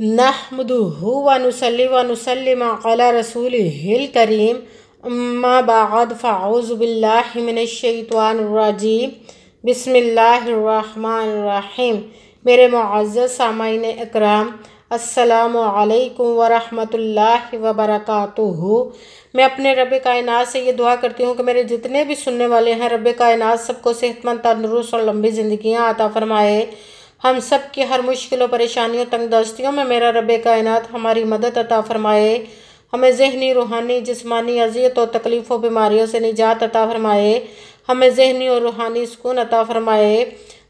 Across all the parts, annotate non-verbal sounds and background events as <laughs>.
नहमदू वनुसली अला रसूल हिल करीम अम्मा बाद फ़ाउज़बिल्लाशवानरजीम बसमीम मेरे मुआज़ सामाइन इकराम असलकम वरहमतुल्लाह वबरकू मैं अपने रब कायनात से ये दुआ करती हूँ कि मेरे जितने भी सुनने वाले हैं रब कायनात सबको सेहतमंद तंदरुस्त और लंबी ज़िंदियाँ आता फ़रमाए हम सब की हर मुश्किल और परेशानियों तंग दस्तियों में मेरा रब कायनत हमारी मदद अता फरमाए हमें जहनी रूहानी जिसमानी अजियत और तकलीफ़ों बीमारियों से निजात अता फरमाए हमें जहनी और रूहानी सुकून अता फरमाए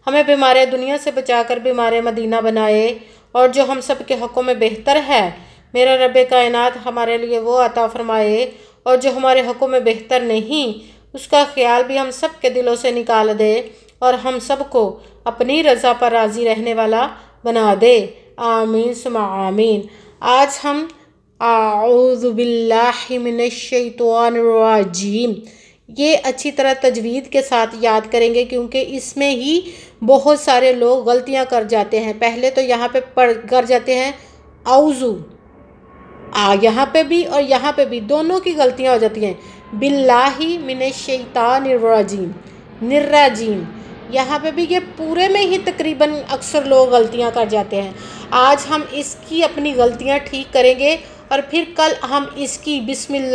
हमें बीमार दुनिया से बचा कर बीमार मदीना बनाए और जो हम सब के हक़ों में बेहतर है मेरा रब कायनत हमारे लिए वो अता फरमाए और जो हमारे हक़ों में बेहतर नहीं उसका ख्याल भी हम सब के दिलों से निकाल दे और हम सबको अपनी रज़ा पर राज़ी रहने वाला बना दे आमीन सुम आमीन आज हम आउज़बिल्लाजीम ये अच्छी तरह तजवीद के साथ याद करेंगे क्योंकि इसमें ही बहुत सारे लोग गलतियां कर जाते हैं पहले तो यहाँ पे पढ़ कर जाते हैं आउज़ू आ यहाँ पे भी और यहाँ पे भी दोनों की गलतियाँ हो जाती हैं बिल्ला मिन शैतान निर्राजीम निर्राजीम यहाँ पे भी ये पूरे में ही तकरीबन अक्सर लोग गलतियाँ कर जाते हैं आज हम इसकी अपनी गलतियाँ ठीक करेंगे और फिर कल हम इसकी बिसमीम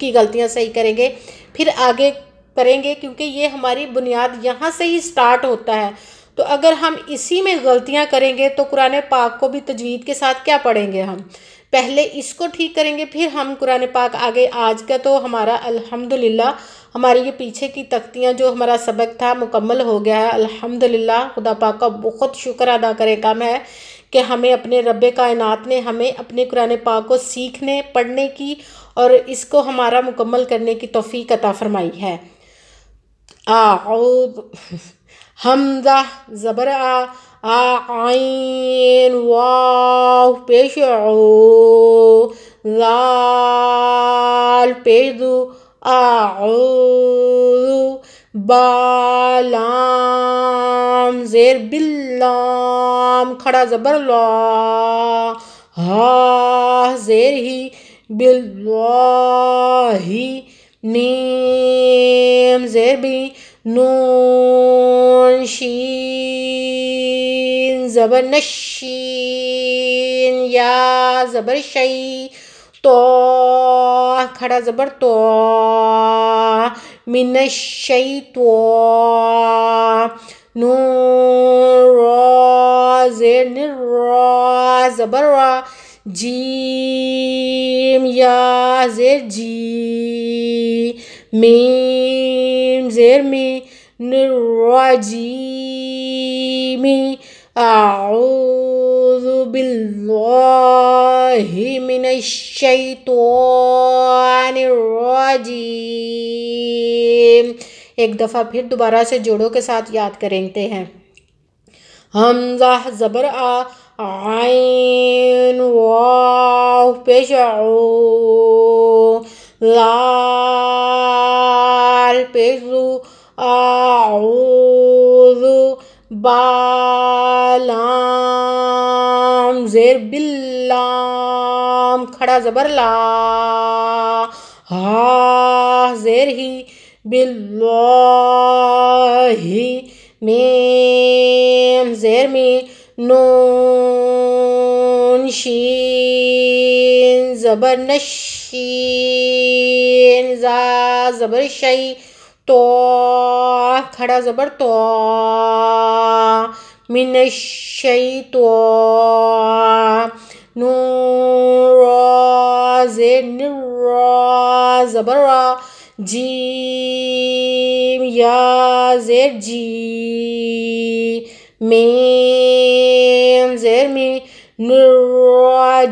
की गलतियाँ सही करेंगे फिर आगे करेंगे क्योंकि ये हमारी बुनियाद यहाँ से ही स्टार्ट होता है तो अगर हम इसी में गलतियाँ करेंगे तो कुरान पाक को भी तजवीद के साथ क्या पढ़ेंगे हम पहले इसको ठीक करेंगे फिर हम कुरान पाक आगे आज का तो हमारा अल्हम्दुलिल्लाह हमारी ये पीछे की तख्तियाँ जो हमारा सबक था मुकम्मल हो गया है अल्हम्दुलिल्लाह खुदा पाक का बहुत शुक्र अदा करे काम है कि हमें अपने रब कायनात ने हमें अपने कुरान पाक को सीखने पढ़ने की और इसको हमारा मुकम्मल करने की तोफ़ी अता फ़रमाई है आ <laughs> हमजा ज़बर आ عين واو بشعو ذال بذو أعوذ بالام زير باللام خڑا زبر لا ها زير هي بالله نيم زير بي نون شين ज़बर नशीन या ज़बर शई तो खड़ा ज़बर तो मिन शई तो नू नूर ज़बर जीम या ज़ेर जी मी ज़ेर मी मी أعوذ بالله من الشيطان الرجيم एक दफ़ा फिर दोबारा से जोड़ों के साथ याद करेंगे हैं हमजा ज़बर आ आइन वाव पेश लाल पेशू आउज़ बा जेर बिल्लाम खड़ा जबर ला हा जेर ही बिल्ला मेम जेर में नून शीन जबर नशीन जा जबर शई तो खड़ा जबर तो मिन शई तो نورا زين را زبرا جيم يا زير جي ميم زير مي نورا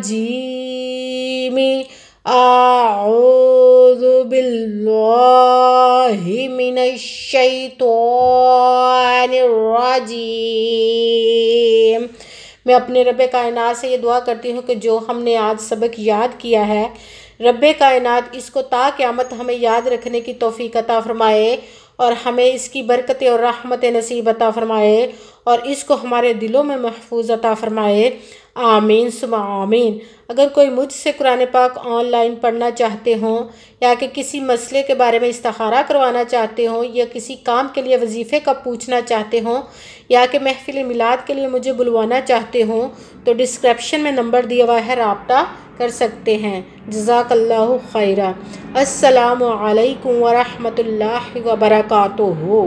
مي أعوذ بالله من الشيطان मैं अपने रब कायनात से ये दुआ करती हूँ कि जो हमने आज सबक याद किया है रब कायनात इसको ता क़्यामत हमें याद रखने की तोफ़ी अता फ़रमाए और हमें इसकी बरकत और रहमत नसीब अता फ़रमाए और इसको हमारे दिलों में महफूज अता फ़रमाए आमीन सुबह आमीन अगर कोई मुझसे कुरान पाक ऑनलाइन पढ़ना चाहते हों या कि किसी मसले के बारे में इस्तारा करवाना चाहते हों या किसी काम के लिए वजीफ़े का पूछना चाहते हों या कि महफिल मिलाद के लिए मुझे बुलवाना चाहते हों तो डिस्क्रिप्शन में नंबर दिया हुआ है रबता कर सकते हैं जजाकल्ला खैरा असलकम वरहमल वबरकू